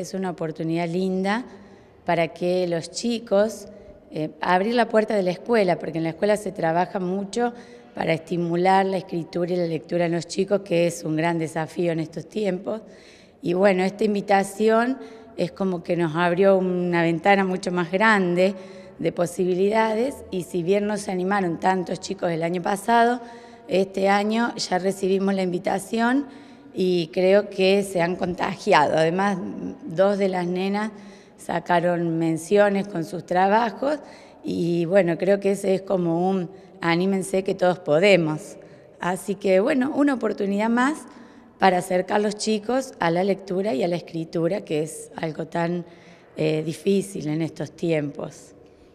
es una oportunidad linda para que los chicos, eh, abrir la puerta de la escuela, porque en la escuela se trabaja mucho para estimular la escritura y la lectura en los chicos, que es un gran desafío en estos tiempos. Y bueno, esta invitación es como que nos abrió una ventana mucho más grande de posibilidades y si bien no se animaron tantos chicos el año pasado, este año ya recibimos la invitación y creo que se han contagiado. Además, dos de las nenas sacaron menciones con sus trabajos y bueno, creo que ese es como un anímense que todos podemos. Así que bueno, una oportunidad más para acercar a los chicos a la lectura y a la escritura, que es algo tan eh, difícil en estos tiempos.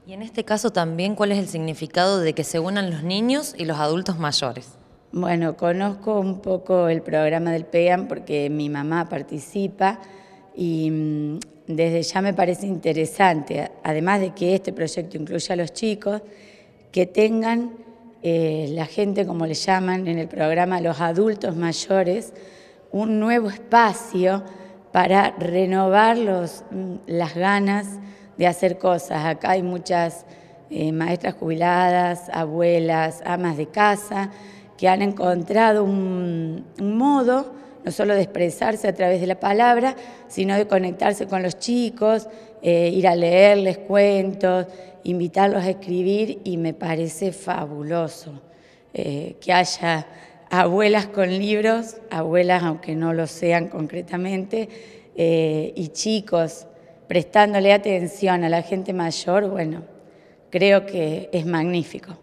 Y en este caso también, ¿cuál es el significado de que se unan los niños y los adultos mayores? Bueno, conozco un poco el programa del PEAM porque mi mamá participa y mm, desde ya me parece interesante, además de que este proyecto incluya a los chicos, que tengan eh, la gente, como le llaman en el programa, los adultos mayores, un nuevo espacio para renovar mm, las ganas de hacer cosas. Acá hay muchas eh, maestras jubiladas, abuelas, amas de casa que han encontrado un, modo no solo de expresarse a través de la palabra, sino de conectarse con los chicos, eh, ir a leerles cuentos, invitarlos a escribir y me parece fabuloso eh, que haya abuelas con libros, abuelas aunque no lo sean concretamente, eh, y chicos prestándole atención a la gente mayor, bueno, creo que es magnífico.